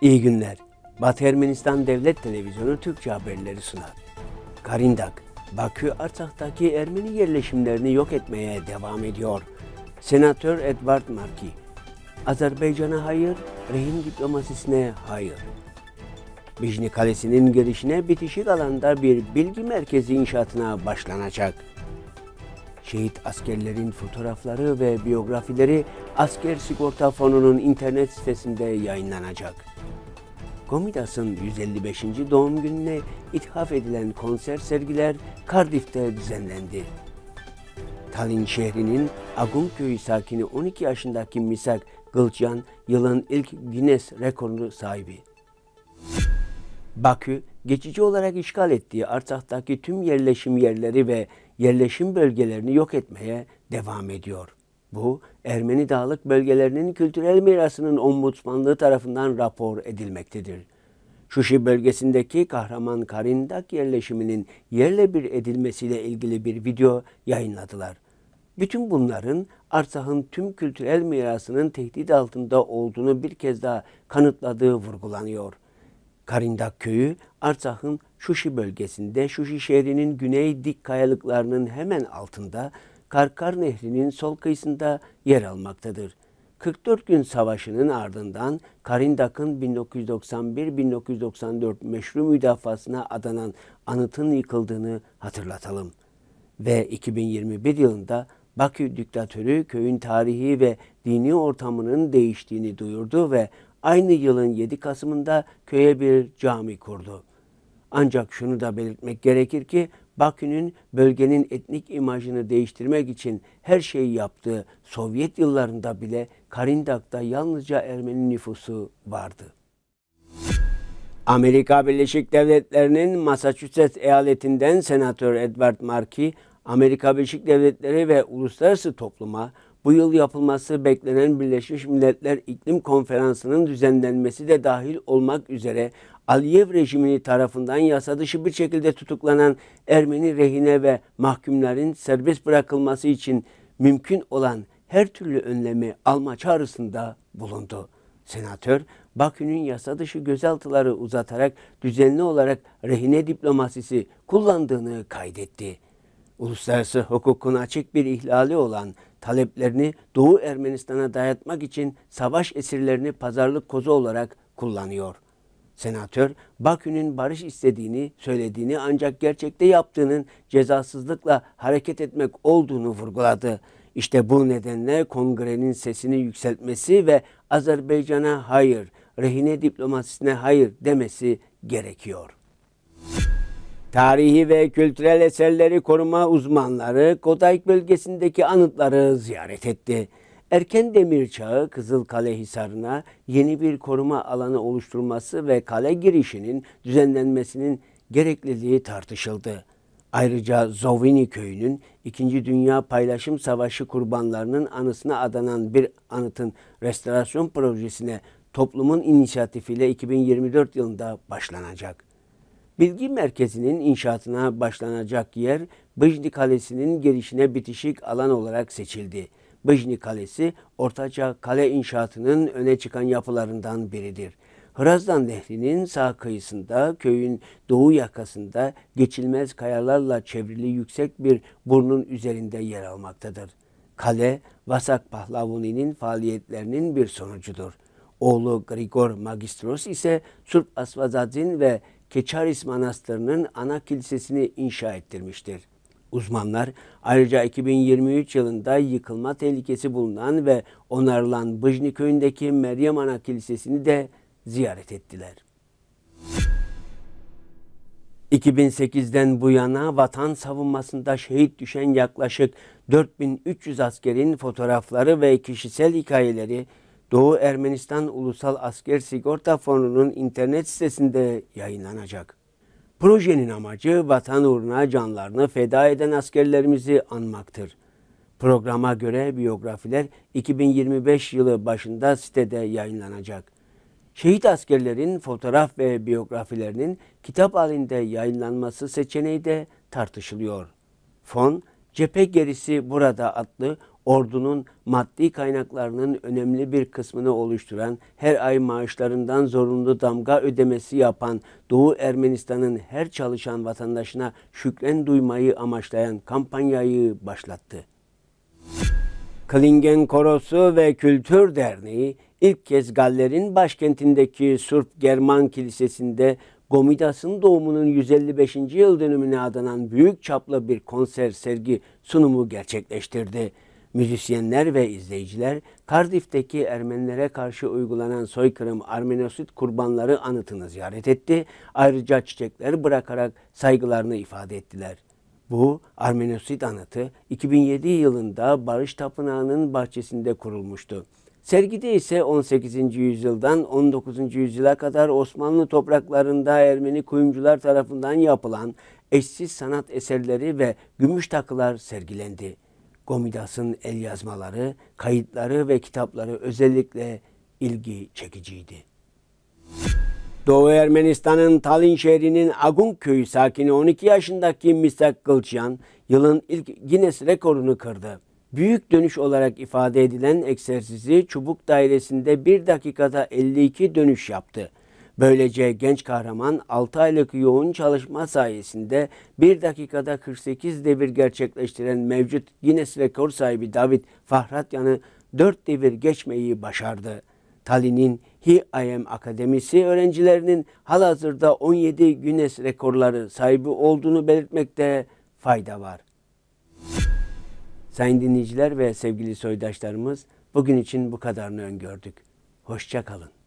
İyi günler. Batı Ermenistan Devlet Televizyonu Türkçe haberleri sunar. Karindak, Bakü Artsak'taki Ermeni yerleşimlerini yok etmeye devam ediyor. Senatör Edward Marki, Azerbaycan'a hayır, rehin diplomasisine hayır. Bijni Kalesi'nin girişine bitişik alanda bir bilgi merkezi inşaatına başlanacak. Şehit askerlerin fotoğrafları ve biyografileri Asker Sigorta Fonu'nun internet sitesinde yayınlanacak. Komidas'ın 155. doğum gününe ithaf edilen konser sergiler Cardiff'te düzenlendi. Tallinn şehrinin Agum köyü sakini 12 yaşındaki Misak Gılcan yılın ilk Guinness rekorunu sahibi. Bakü, geçici olarak işgal ettiği Artsakh'taki tüm yerleşim yerleri ve yerleşim bölgelerini yok etmeye devam ediyor. Bu Ermeni dağlık bölgelerinin kültürel mirasının ombudsmanlığı tarafından rapor edilmektedir. Şuşi bölgesindeki Kahraman Karindak yerleşiminin yerle bir edilmesiyle ilgili bir video yayınladılar. Bütün bunların Arsah'ın tüm kültürel mirasının tehdit altında olduğunu bir kez daha kanıtladığı vurgulanıyor. Karindak köyü Arsah'ın Şuşi bölgesinde Şuşi şehrinin güney dik kayalıklarının hemen altında Karkar Nehri'nin sol kıyısında yer almaktadır. 44 gün savaşının ardından Karindak'ın 1991-1994 meşru müdafasına adanan anıtın yıkıldığını hatırlatalım. Ve 2021 yılında Bakü diktatörü köyün tarihi ve dini ortamının değiştiğini duyurdu ve aynı yılın 7 Kasım'ında köye bir cami kurdu. Ancak şunu da belirtmek gerekir ki Bakü'nün bölgenin etnik imajını değiştirmek için her şeyi yaptığı Sovyet yıllarında bile Karindak'ta yalnızca Ermeni nüfusu vardı. Amerika Birleşik Devletleri'nin Massachusetts eyaletinden Senatör Edward Markey, Amerika Birleşik Devletleri ve uluslararası topluma bu yıl yapılması beklenen Birleşmiş Milletler İklim Konferansı'nın düzenlenmesi de dahil olmak üzere Aliyev rejimini tarafından yasa dışı bir şekilde tutuklanan Ermeni rehine ve mahkumların serbest bırakılması için mümkün olan her türlü önlemi alma çağrısında bulundu. Senatör, Bakü'nün yasa dışı gözaltıları uzatarak düzenli olarak rehine diplomasisi kullandığını kaydetti. Uluslararası hukukun açık bir ihlali olan taleplerini Doğu Ermenistan'a dayatmak için savaş esirlerini pazarlık kozu olarak kullanıyor.'' Senatör Bakü'nün barış istediğini söylediğini ancak gerçekte yaptığının cezasızlıkla hareket etmek olduğunu vurguladı. İşte bu nedenle kongrenin sesini yükseltmesi ve Azerbaycan'a hayır, rehine diplomasisine hayır demesi gerekiyor. Tarihi ve kültürel eserleri koruma uzmanları Kodayk bölgesindeki anıtları ziyaret etti. Erken Demir Çağı Kızıl Kale Hisarı'na yeni bir koruma alanı oluşturulması ve kale girişinin düzenlenmesinin gerekliliği tartışıldı. Ayrıca Zovini köyünün 2. Dünya Paylaşım Savaşı kurbanlarının anısına adanan bir anıtın restorasyon projesine toplumun inisiyatifiyle 2024 yılında başlanacak. Bilgi merkezinin inşaatına başlanacak yer Bıcni Kalesi'nin girişine bitişik alan olarak seçildi. Bejni Kalesi, ortaçağ kale inşaatının öne çıkan yapılarından biridir. Hırazdan Nehri'nin sağ kıyısında, köyün doğu yakasında geçilmez kayalarla çevrili yüksek bir burnun üzerinde yer almaktadır. Kale, Vasak Pahlavuni'nin faaliyetlerinin bir sonucudur. Oğlu Grigor Magistros ise Surp Asvazadzin ve Keçaris Manastırı'nın ana kilisesini inşa ettirmiştir. Uzmanlar ayrıca 2023 yılında yıkılma tehlikesi bulunan ve onarılan Bıjni köyündeki Meryem Ana Kilisesi'ni de ziyaret ettiler. 2008'den bu yana vatan savunmasında şehit düşen yaklaşık 4300 askerin fotoğrafları ve kişisel hikayeleri Doğu Ermenistan Ulusal Asker Sigorta Fonu'nun internet sitesinde yayınlanacak. Projenin amacı vatan uğruna canlarını feda eden askerlerimizi anmaktır. Programa göre biyografiler 2025 yılı başında sitede yayınlanacak. Şehit askerlerin fotoğraf ve biyografilerinin kitap halinde yayınlanması seçeneği de tartışılıyor. Fon, Cephe Gerisi Burada adlı ordunun maddi kaynaklarının önemli bir kısmını oluşturan, her ay maaşlarından zorunlu damga ödemesi yapan, Doğu Ermenistan'ın her çalışan vatandaşına şükren duymayı amaçlayan kampanyayı başlattı. Klingen Korosu ve Kültür Derneği ilk kez Galler'in başkentindeki Surp German Kilisesi'nde Gomidas'ın doğumunun 155. yıl dönümüne adanan büyük çaplı bir konser sergi sunumu gerçekleştirdi müzisyenler ve izleyiciler Cardiff'teki Ermenilere karşı uygulanan soykırım Armenosit kurbanları anıtını ziyaret etti. Ayrıca çiçekler bırakarak saygılarını ifade ettiler. Bu Armenosit anıtı 2007 yılında Barış Tapınağı'nın bahçesinde kurulmuştu. Sergide ise 18. yüzyıldan 19. yüzyıla kadar Osmanlı topraklarında Ermeni kuyumcular tarafından yapılan eşsiz sanat eserleri ve gümüş takılar sergilendi. Gomidas'ın el yazmaları, kayıtları ve kitapları özellikle ilgi çekiciydi. Doğu Ermenistan'ın Talin şehrinin Agun köyü sakini 12 yaşındaki Misak Kılçyan yılın ilk Guinness rekorunu kırdı. Büyük dönüş olarak ifade edilen egzersizi çubuk dairesinde 1 dakikada 52 dönüş yaptı. Böylece genç kahraman 6 aylık yoğun çalışma sayesinde 1 dakikada 48 devir gerçekleştiren mevcut Guinness rekor sahibi David Fahratyan'ı 4 devir geçmeyi başardı. Talin'in i HIAM Akademisi öğrencilerinin halihazırda 17 Guinness rekorları sahibi olduğunu belirtmekte fayda var. Sayın dinleyiciler ve sevgili soydaşlarımız bugün için bu kadarını öngördük. Hoşça kalın.